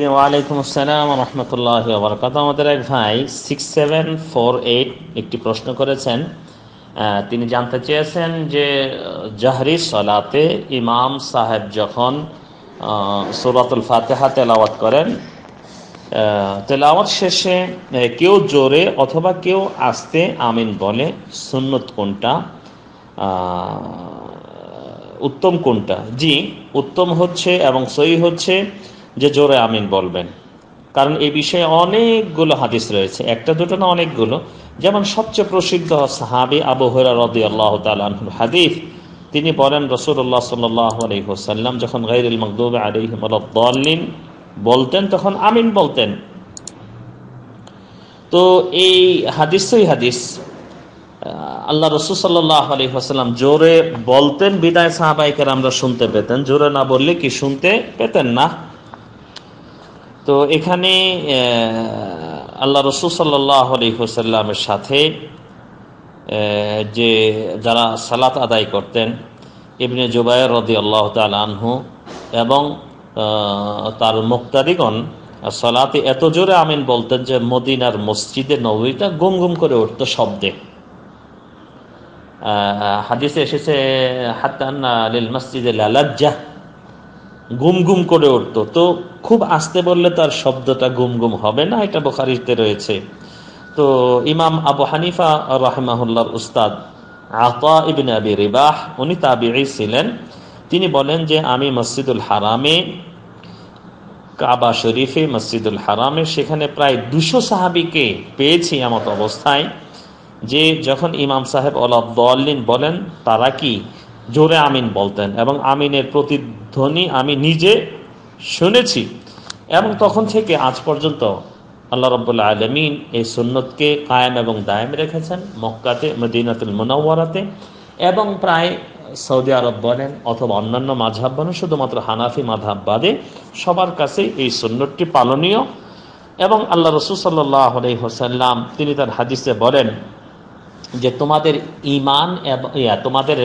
জি ওয়ালাইকুম আসসালাম রহমতুল্লাহ বরকাত আমাদের এক ভাই সিক্স সেভেন ফোর এইট একটি প্রশ্ন করেছেন তিনি জানতে চেয়েছেন যে জাহরি সলাতে ইমাম সাহেব যখন সুরাতুল ফাতেহা তেলাওয়াত করেন তেলাওয়াত শেষে কেউ জোরে অথবা কেউ আস্তে আমিন বলে সুন্নত কোনটা উত্তম কোনটা জি উত্তম হচ্ছে এবং সই হচ্ছে যে জোরে আমিন বলবেন কারণ এই বিষয়ে অনেকগুলো হাদিস রয়েছে একটা দুটো না অনেকগুলো যেমন সবচেয়ে প্রসিদ্ধ সাহাবি আবু হরা রদি আল্লাহ তালুর হাদিস তিনি বলেন রসুল্লাহ সাল্লাহ আলহিহসাল্লাম যখন গাইরুল মকদুব আলিহমদ্দিন বলতেন তখন আমিন বলতেন তো এই হাদিসই হাদিস আল্লাহ রসুল সাল্লাহ আলহিহাসাল্লাম জোরে বলতেন বিদায় সাহাবাইকার আমরা শুনতে পেতেন জোরে না বললে কি শুনতে পেতেন না তো এখানে আল্লাহ রসুল সাল্লাহ সাথে যে যারা সালাত আদায় করতেন ইবনে জুবায়ের রদি আল্লাহ আনহু এবং তার মুক্তারিগণ সালাতে এত জোরে আমিন বলতেন যে মদিনার মসজিদে নবীটা গুম গুম করে উঠত শব্দে হাদিসে এসেছে হাত্তান্না আলিল মসজিদে লালাজ্জা গুম গুম করে উঠত তো খুব আস্তে বললে তার শব্দটা গুম গুম হবে না এটা বোখারিতে রয়েছে তো ইমাম আবু হানিফা রাহেমাহুল্লার উস্তাদ আতা ইবিন আবি রিবাহ উনি তাবিরি ছিলেন তিনি বলেন যে আমি মসজিদুল হারামে কাবা শরীফে মসজিদুল হারামে সেখানে প্রায় দুশো সাহাবিকে পেয়েছি আমার অবস্থায় যে যখন ইমাম সাহেব অলাদ্দিন বলেন তারা কি জোরে আমিন বলতেন এবং আমিনের প্রতিধ্বনি আমি নিজে শুনেছি এবং তখন থেকে আজ পর্যন্ত আল্লাহ রব্বুল্লা আলমিন এই সুন্নতকে কায়েম এবং দায়েম রেখেছেন মক্কাতে মদিনাতুল মুনাওয়ারাতে এবং প্রায় সৌদি আরব বলেন অথবা অন্যান্য মাঝহাব বলেন শুধুমাত্র হানাফি মাঝহাব বাদে সবার কাছে এই সুন্নতটি পালনীয় এবং আল্লাহ রসুল সাল্লাহ আলহি হোসাল্লাম তিনি তার হাদিসে বলেন যে তোমাদের ইমান তোমাদের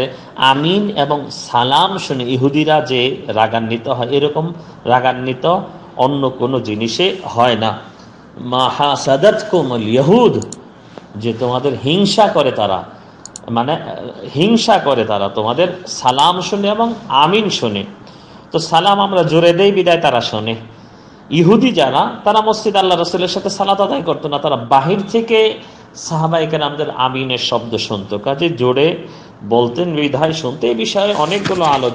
আমিন এবং সালাম শুনে ইহুদিরা যে রাগান্বিত হয় এরকম রাগান্বিত অন্য কোনো জিনিসে হয় না মাহা ইহুদ যে তোমাদের হিংসা করে তারা মানে হিংসা করে তারা তোমাদের সালাম শুনে এবং আমিন শুনে তো সালাম আমরা জোরে দেই বিদায় তারা শোনে ইহুদি যারা তারা মসজিদ আল্লাহ রসুলের সাথে সালাত আদায় করতো না তারা বাহির থেকে সাহাবাইকার আমাদের আমিনের শব্দ শুনত কাজে জোরে বলতেন বিধায় শুনতে এই বিষয়ে অনেকগুলো আলো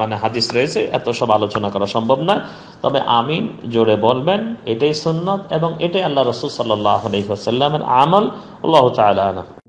মানে হাদিস রয়েছে এত সব আলোচনা করা সম্ভব নয় তবে আমিন জোরে বলবেন এটাই সুন্নত এবং এটাই আল্লাহ রসুল সাল্লাহ আলহিহাসাল্লামের আমল আল্লাহ তালা